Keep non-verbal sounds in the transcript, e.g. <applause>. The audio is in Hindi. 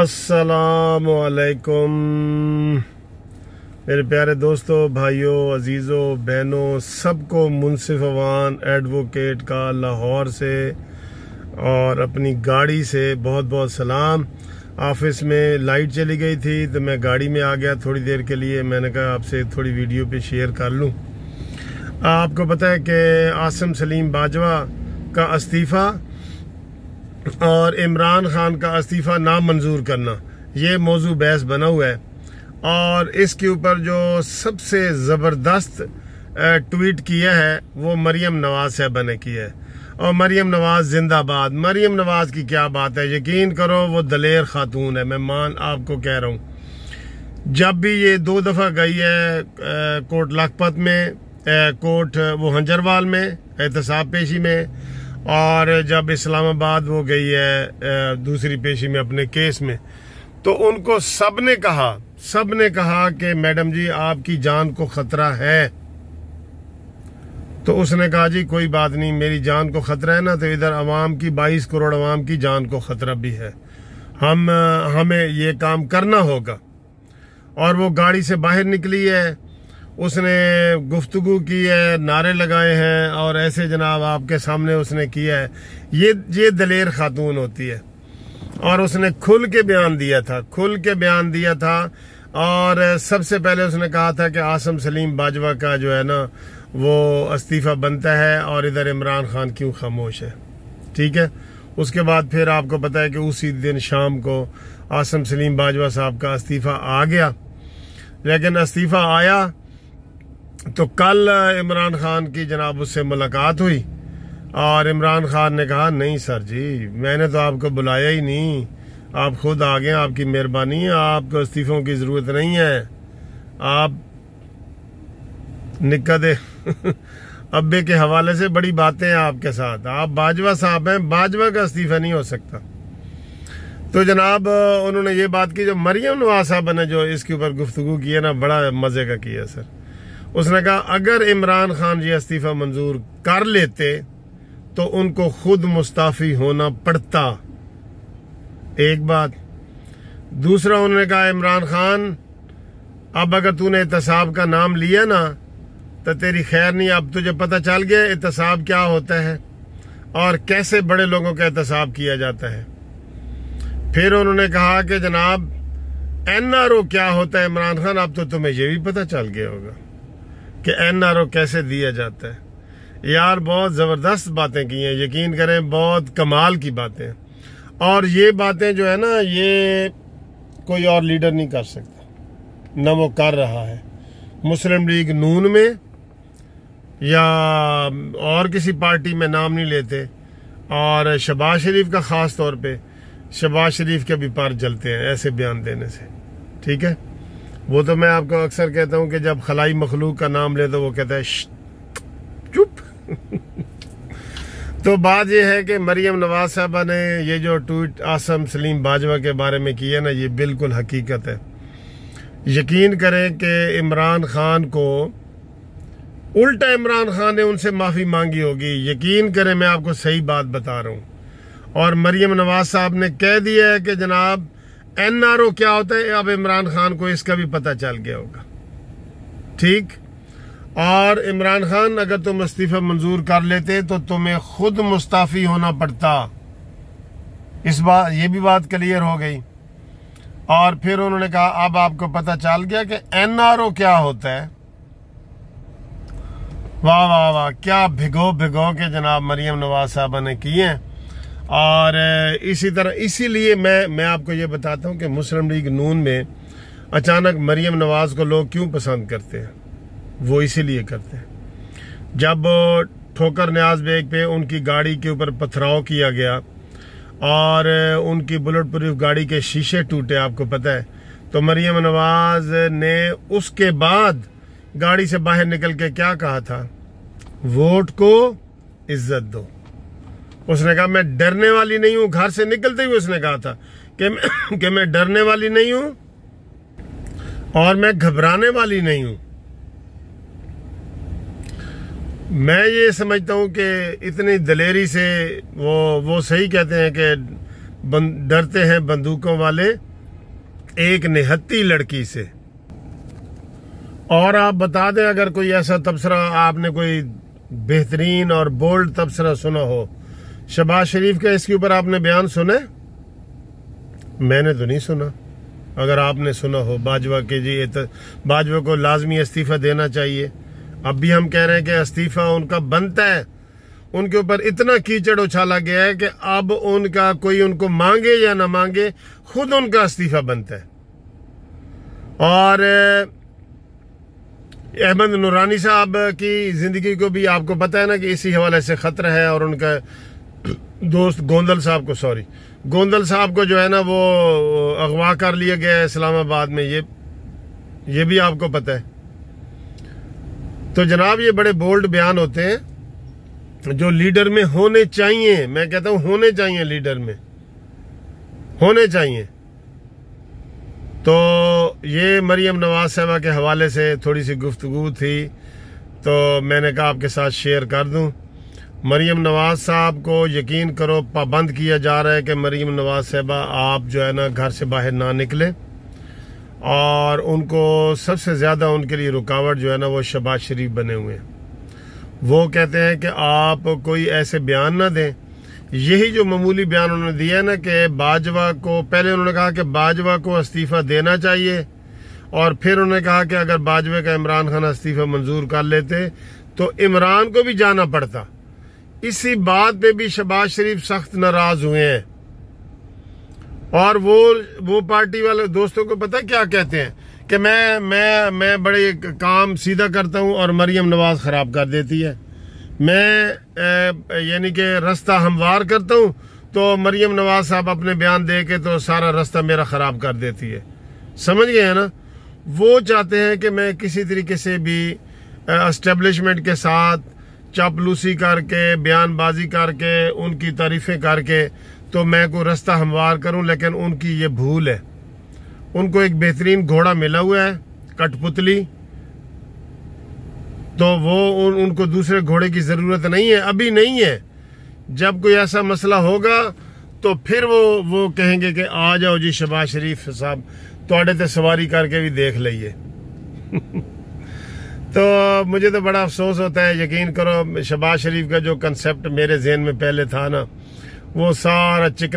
असलकुम मेरे प्यारे दोस्तों भाइयों अजीज़ों बहनों सबको मुनसिफ अवान एडवोकेट का लाहौर से और अपनी गाड़ी से बहुत बहुत सलाम ऑफिस में लाइट चली गई थी तो मैं गाड़ी में आ गया थोड़ी देर के लिए मैंने कहा आपसे थोड़ी वीडियो पे शेयर कर लूँ आपको पता है कि आसम सलीम बाजवा का इस्तीफ़ा और इमरान खान का इस्तीफ़ा नामंजूर मंजूर करना ये मौजू बहस बना हुआ है और इसके ऊपर जो सबसे ज़बरदस्त ट्वीट किया है वो मरियम नवाज साहबा ने किया है और मरियम नवाज जिंदाबाद मरियम नवाज की क्या बात है यकीन करो वो दलेर खातून है मैं मान आपको कह रहा हूँ जब भी ये दो दफ़ा गई है कोट लखपत में कोट वो हंजरवाल में एहतसाब पेशी में और जब इस्लामाबाद वो गई है दूसरी पेशी में अपने केस में तो उनको सब ने कहा सब ने कहा कि मैडम जी आपकी जान को खतरा है तो उसने कहा जी कोई बात नहीं मेरी जान को खतरा है ना तो इधर अवाम की बाईस करोड़ अवाम की जान को खतरा भी है हम हमें ये काम करना होगा और वो गाड़ी से बाहर निकली है उसने गुफ्तु की है नारे लगाए हैं और ऐसे जनाब आपके सामने उसने किया है ये ये दलेर खातून होती है और उसने खुल के बयान दिया था खुल के बयान दिया था और सबसे पहले उसने कहा था कि आसम सलीम बाजवा का जो है ना वो इस्तीफ़ा बनता है और इधर इमरान खान क्यों खामोश है ठीक है उसके बाद फिर आपको पता है कि उसी दिन शाम को आसम सलीम बाजवा साहब का इस्तीफ़ा आ गया लेकिन इस्तीफ़ा आया तो कल इमरान खान की जनाब उससे मुलाकात हुई और इमरान खान ने कहा नहीं सर जी मैंने तो आपको बुलाया ही नहीं आप खुद आ गए आपकी मेहरबानी है आपको इस्तीफों की ज़रूरत नहीं है आप निकल <laughs> अब्बे के हवाले से बड़ी बातें हैं आपके साथ आप बाजवा साहब हैं बाजवा का इस्तीफा नहीं हो सकता तो जनाब उन्होंने ये बात की जो मरियम नवाज साहब ने जो इसके ऊपर गुफ्तु की है ना बड़ा मज़े का किया सर उसने कहा अगर इमरान खान ये इस्तीफा मंजूर कर लेते तो उनको खुद मुस्ताफी होना पड़ता एक बात दूसरा उन्होंने कहा इमरान खान अब अगर तूने एहतसाब का नाम लिया ना तो तेरी खैर नहीं अब तुझे पता चल गया एहतसाब क्या होता है और कैसे बड़े लोगों का एहतसाब किया जाता है फिर उन्होंने कहा कि जनाब एनआरओ क्या होता है इमरान खान अब तो तुम्हें यह भी पता चल गया होगा कि एनआरओ कैसे दिया जाता है यार बहुत ज़बरदस्त बातें की हैं यकीन करें बहुत कमाल की बातें और ये बातें जो है ना ये कोई और लीडर नहीं कर सकता ना वो कर रहा है मुस्लिम लीग नून में या और किसी पार्टी में नाम नहीं लेते और शबाज शरीफ का ख़ास तौर पे शबाज शरीफ के भी पार जलते हैं ऐसे बयान देने से ठीक है वो तो मैं आपको अक्सर कहता हूँ कि जब खलाई मखलूक का नाम ले तो वो कहता है चुप <laughs> तो बात यह है कि मरियम नवाज साहबा ने ये जो ट्वीट आसम सलीम बाजवा के बारे में किया ना ये बिल्कुल हकीकत है यकीन करें कि इमरान खान को उल्टा इमरान खान ने उनसे माफ़ी मांगी होगी यकीन करें मैं आपको सही बात बता रहा हूं और मरियम नवाज साहब ने कह दिया है कि जनाब एनआरओ क्या होता है अब इमरान खान को इसका भी पता चल गया होगा ठीक और इमरान खान अगर तुम इस्तीफा मंजूर कर लेते तो तुम्हें खुद मुस्ताफी होना पड़ता इस बात ये भी बात क्लियर हो गई और फिर उन्होंने कहा अब आपको पता चल गया कि एनआरओ क्या होता है वाह वाह वाह क्या भिगो भिगो के जनाब मरियम नवाज साहबा ने किए हैं और इसी तरह इसीलिए मैं मैं आपको ये बताता हूँ कि मुस्लिम लीग नून में अचानक मरीम नवाज़ को लोग क्यों पसंद करते हैं वो इसीलिए करते हैं जब ठोकर न्याज बेग पे उनकी गाड़ी के ऊपर पथराव किया गया और उनकी बुलेट प्रूफ गाड़ी के शीशे टूटे आपको पता है तो मरियम नवाज ने उसके बाद गाड़ी से बाहर निकल के क्या कहा था वोट को इज्जत दो उसने कहा मैं डरने वाली नहीं हूं घर से निकलते हुए उसने कहा था कि मैं <clears throat> कि मैं डरने वाली नहीं हूं और मैं घबराने वाली नहीं हूं मैं ये समझता हूं कि इतनी दलेरी से वो वो सही कहते हैं कि डरते हैं बंदूकों वाले एक निहत्ती लड़की से और आप बता दें अगर कोई ऐसा तबसरा आपने कोई बेहतरीन और बोल्ड तबसरा सुना हो शबाज शरीफ का इसके ऊपर आपने बयान सुना मैंने तो नहीं सुना अगर आपने सुना हो बाजवा के जी तो बाजवा को लाजमी इस्तीफ़ा देना चाहिए अब भी हम कह रहे हैं कि इस्तीफ़ा उनका बनता है उनके ऊपर इतना कीचड़ उछाला गया है कि अब उनका कोई उनको मांगे या ना मांगे खुद उनका इस्तीफ़ा बनता है और अहमद नूरानी साहब की ज़िंदगी को भी आपको पता है ना कि इसी हवाले से ख़तरा है और उनका दोस्त गोंदल साहब को सॉरी गोंदल साहब को जो है ना वो अगवा कर लिया गया इस्लामाबाद में ये ये भी आपको पता है तो जनाब ये बड़े बोल्ड बयान होते हैं जो लीडर में होने चाहिए मैं कहता हूं होने चाहिए लीडर में होने चाहिए तो ये मरियम नवाज साहबा के हवाले से थोड़ी सी गुफ्तगु थी तो मैंने कहा आपके साथ शेयर कर दूं मरीम नवाज साहब को यकीन करो पाबंद किया जा रहा है कि मरीम नवाज साहबा आप जो है ना घर से बाहर ना निकलें और उनको सबसे ज़्यादा उनके लिए रुकावट जो है ना वो शबाज शरीफ बने हुए हैं वो कहते हैं कि आप कोई ऐसे बयान ना दें यही जो मामूली बयान उन्होंने दिया है ना कि बाजवा को पहले उन्होंने कहा कि बाजवा को इस्तीफ़ा देना चाहिए और फिर उन्होंने कहा कि अगर बाजवा का इमरान खान इस्तीफ़ा मंजूर कर लेते तो इमरान को भी जाना पड़ता इसी बात पे भी शबाज शरीफ सख्त नाराज हुए हैं और वो वो पार्टी वाले दोस्तों को पता क्या कहते हैं कि मैं मैं मैं बड़े काम सीधा करता हूं और मरियम नवाज ख़राब कर देती है मैं यानी कि रास्ता हमवार करता हूं तो मरियम नवाज साहब अपने बयान दे के तो सारा रास्ता मेरा ख़राब कर देती है समझ गए हैं ना वो चाहते हैं कि मैं किसी तरीके से भी इस्टेब्लिशमेंट के साथ चापलूसी करके बयानबाजी करके उनकी तारीफें करके तो मैं को रास्ता हमवार करूं लेकिन उनकी ये भूल है उनको एक बेहतरीन घोड़ा मिला हुआ है कठपुतली तो वो उन, उनको दूसरे घोड़े की ज़रूरत नहीं है अभी नहीं है जब कोई ऐसा मसला होगा तो फिर वो वो कहेंगे कि आ जाओ जी शबाज शरीफ साहब थोड़े तो सवारी करके भी देख लीए <laughs> तो मुझे तो बड़ा अफसोस होता है यकीन करो शबाज शरीफ का जो कंसेप्ट मेरे जहन में पहले था ना वो सारा चिकन